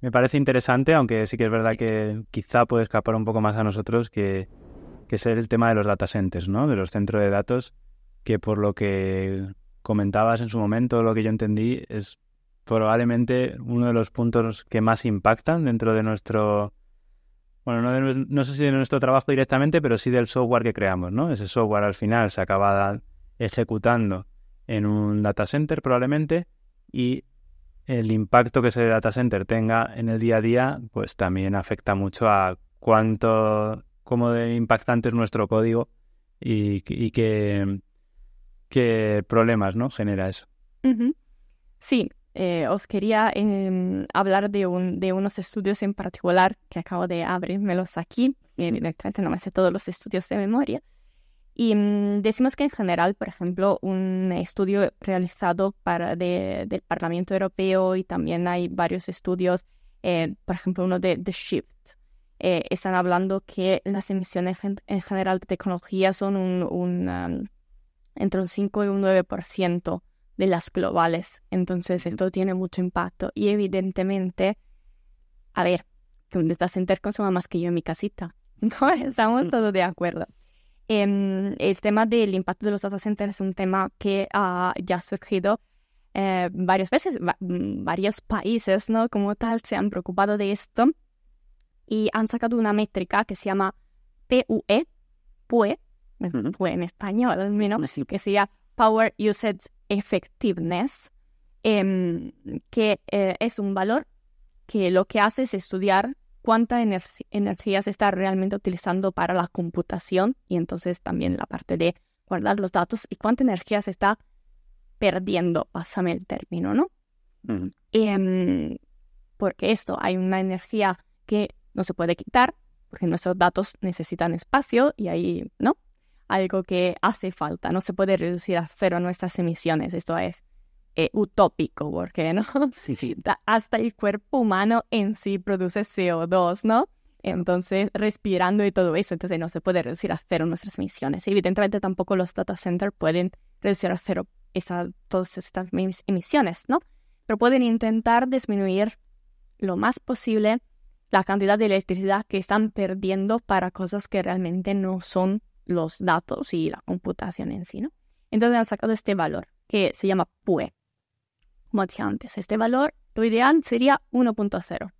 me parece interesante, aunque sí que es verdad que quizá puede escapar un poco más a nosotros que, que es el tema de los data centers, ¿no? De los centros de datos, que por lo que comentabas en su momento, lo que yo entendí, es probablemente uno de los puntos que más impactan dentro de nuestro... Bueno, no, sé si de nuestro trabajo directamente, pero sí del software que creamos, ¿no? Ese software al final se acaba ejecutando en un data center probablemente y el impacto que ese data center tenga en el día a día, pues también afecta mucho a cuánto, cómo de impactante es nuestro código y, qué, problemas ¿no? genera eso. Sí, eh, os quería em, hablar de, unos estudios en particular que acabo de abrirmelos aquí. Eh, directamente no me sé todos los estudios de memoria, y mm, decimos que en general, por ejemplo, un estudio realizado para del Parlamento Europeo y también hay varios estudios, eh, por ejemplo, uno de The Shift, eh, están hablando que las emisiones en, general de tecnología son un, mm, entre un 5 y un 9% de las globales. Entonces, esto tiene mucho impacto. Y evidentemente, a ver, ¿dónde un data center consuma más que yo en mi casita. No estamos todos de acuerdo el tema del impacto de los data centers es un tema que ha ya ha surgido eh, varias veces, mm, varios países ¿no? como tal se han preocupado de esto y han sacado una métrica que se llama PUE, PUE, PUE en español que sería Power Usage Effectiveness, em, que eh, es un valor que lo que hace es estudiar cuánta energía se está realmente utilizando para la computación y entonces también la parte de guardar los datos y cuánta energía se está perdiendo, pásame el término, ¿no? Em, porque esto, hay una energía que no se puede quitar, porque nuestros datos necesitan espacio y ahí, ¿no? Algo que hace falta, no se puede reducir a cero nuestras emisiones, esto es eh, utópico, porque no hasta el cuerpo humano en sí produce CO2, ¿no? Entonces, respirando y todo eso, entonces no se puede reducir a cero nuestras emisiones. Evidentemente, tampoco los data centers pueden reducir a cero todas estas em, emisiones, ¿no? Pero pueden intentar disminuir lo más posible la cantidad de electricidad que están perdiendo para cosas que realmente no son los datos y la computación en sí, ¿no? Entonces han sacado este valor que se llama PUE, como decía antes, este valor, lo ideal sería 1.0.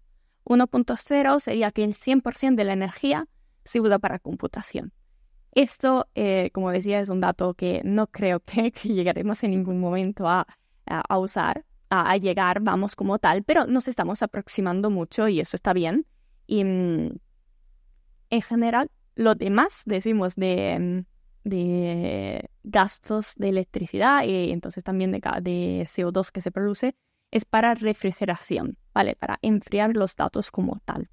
1.0 sería que el 100% de la energía se usa para computación. Esto, eh, como decía, es un dato que no creo que, llegaremos en ningún momento a, usar, a, a, llegar, vamos, como tal, pero nos estamos aproximando mucho y eso está bien. Y mm, en general, lo demás, decimos de mm, de gastos de electricidad y eh, entonces también de, de CO2 que se produce es para refrigeración, ¿vale? Para enfriar los datos como tal.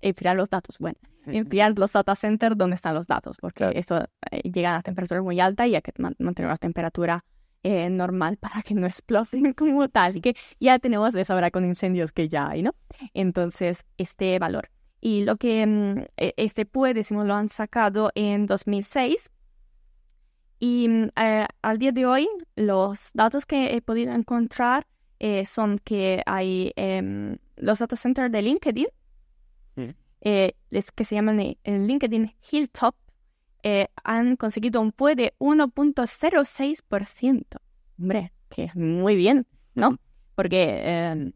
Enfriar los datos, bueno. Enfriar los data centers donde están los datos, porque esto eh, llega a temperaturas muy altas y hay que mantener una temperatura eh, normal para que no exploten como tal. Así que ya tenemos eso ahora con incendios que ya hay, ¿no? Entonces, este valor. Y lo que mm, e, este PUE, decimos, lo han sacado en 2006 y mm, eh, al día de hoy, los datos que he podido encontrar eh, son que hay em, los data centers de LinkedIn, mm. eh, que se llaman en LinkedIn Hilltop, han conseguido un PUE de 1.06%. Hombre, que es muy bien, ¿no? Porque em,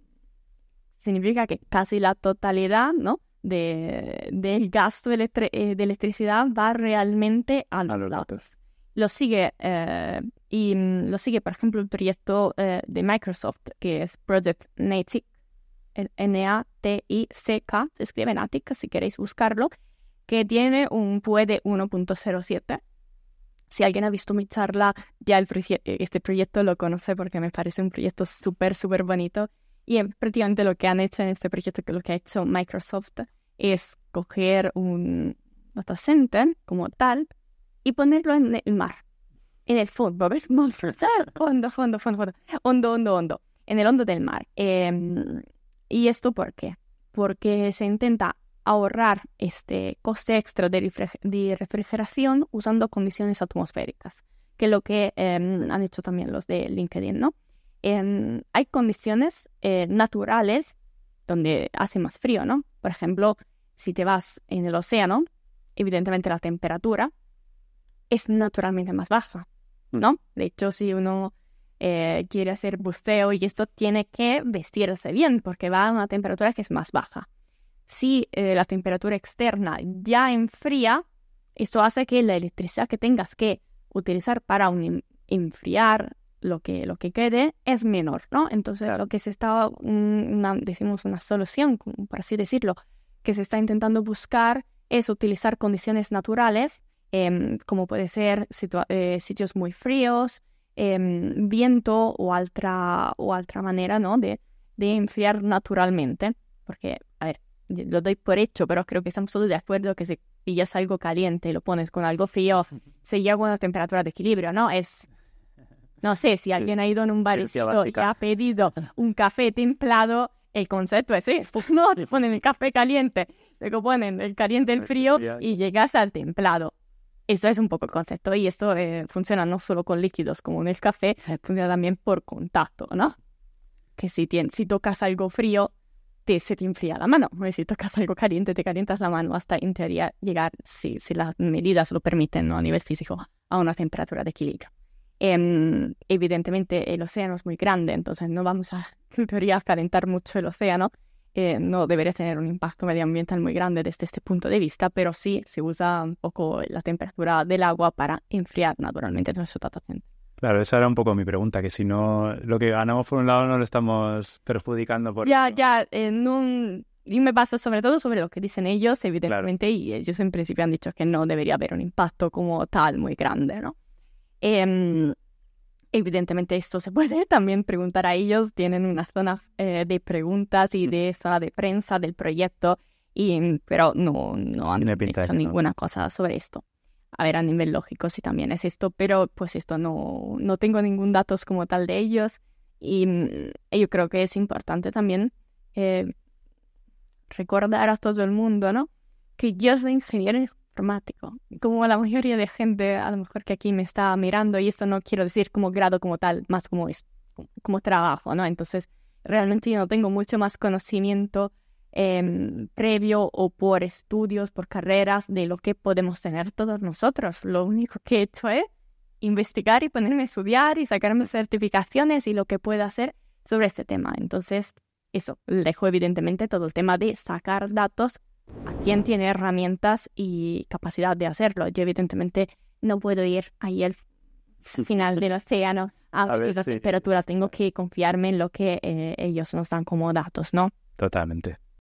significa que casi la totalidad, ¿no? del gasto de, electricidad va realmente a los, datos lo sigue eh, y mm, lo sigue, por ejemplo, el proyecto eh, de Microsoft que es Project Natic, N-A-T-I-C-K, se escribe Natic si queréis buscarlo, que tiene un Puede de 1.07. Si alguien ha visto mi charla, ya eh, este proyecto lo conoce porque me parece un proyecto súper, súper bonito. Y prácticamente lo que han hecho en este proyecto, que lo que ha hecho Microsoft, es coger un data center como tal, y ponerlo en el mar, en el fondo, ver, hondo, fondo, fondo, fondo, hondo, hondo, hondo, en el hondo del mar. Em, ¿Y esto por qué? Porque se intenta ahorrar este coste extra de, refrigeración usando condiciones atmosféricas, que es lo que em, han hecho también los de LinkedIn, ¿no? Em, hay condiciones eh, naturales donde hace más frío, ¿no? Por ejemplo, si te vas en el océano, evidentemente la temperatura es naturalmente más baja, ¿no? Mm. De hecho, si uno eh, quiere hacer buceo y esto tiene que vestirse bien porque va a una temperatura que es más baja. Si eh, la temperatura externa ya enfría, esto hace que la electricidad que tengas que utilizar para enfriar lo que, lo que quede es menor, ¿no? Entonces, lo que se está, decimos, una solución, por así decirlo, que se está intentando buscar es utilizar condiciones naturales Em, como puede ser eh, sitios muy fríos, em, viento o otra, o otra manera ¿no? de, de enfriar naturalmente. Porque, a ver, lo doy por hecho, pero creo que estamos todos de acuerdo que si pillas algo caliente y lo pones con algo frío, se llega a una temperatura de equilibrio, ¿no? Es... No sé, si alguien ha ido en un bar y ha pedido un café templado, el concepto es esto, ¿no? Te ponen el café caliente, luego ponen el caliente, el frío y llegas al templado. Eso es un poco el concepto y esto eh, funciona no solo con líquidos como en el café, funciona también por contacto, ¿no? Que si, si tocas algo frío, te, se te enfría la mano. o pues si tocas algo caliente, te calientas la mano hasta en teoría llegar, si, las medidas lo permiten a nivel físico, a una temperatura de equilibrio. Em, evidentemente el océano es muy grande, entonces no vamos a, en teoría, calentar mucho el océano, eh, no debería tener un impacto medioambiental muy grande desde este punto de vista, pero sí se usa un poco la temperatura del agua para enfriar naturalmente nuestro data Claro, esa era un poco mi pregunta, que si no, lo que ganamos por un lado no lo estamos perjudicando por Ya, otro. ya, en un, dime me baso sobre todo sobre lo que dicen ellos, evidentemente, y ellos en principio han dicho que no debería haber un impacto como tal muy grande, ¿no? Em, Evidentemente esto se puede también preguntar a ellos, tienen una zona eh, de preguntas y mm. de zona de prensa del proyecto, y, pero no, no han dicho ninguna cosa sobre esto. A ver, a nivel lógico si también es esto, pero pues esto no, no tengo ningún datos como tal de ellos y, mm, yo creo que es importante también eh, recordar a todo el mundo, ¿no? Que yo soy ingeniero informático, como la mayoría de gente a lo mejor que aquí me está mirando, y esto no quiero decir como grado como tal, más como, es, como trabajo, ¿no? Entonces, realmente yo no tengo mucho más conocimiento em, previo o por estudios, por carreras, de lo que podemos tener todos nosotros. Lo único que he hecho es investigar y ponerme a estudiar y sacarme certificaciones y lo que pueda hacer sobre este tema. Entonces, eso, dejo evidentemente todo el tema de sacar datos quién tiene herramientas y capacidad de hacerlo. Yo evidentemente no puedo ir ahí al final del océano a, a ver, la temperatura, tengo que confiarme en lo que eh, ellos nos dan como datos, ¿no? Totalmente.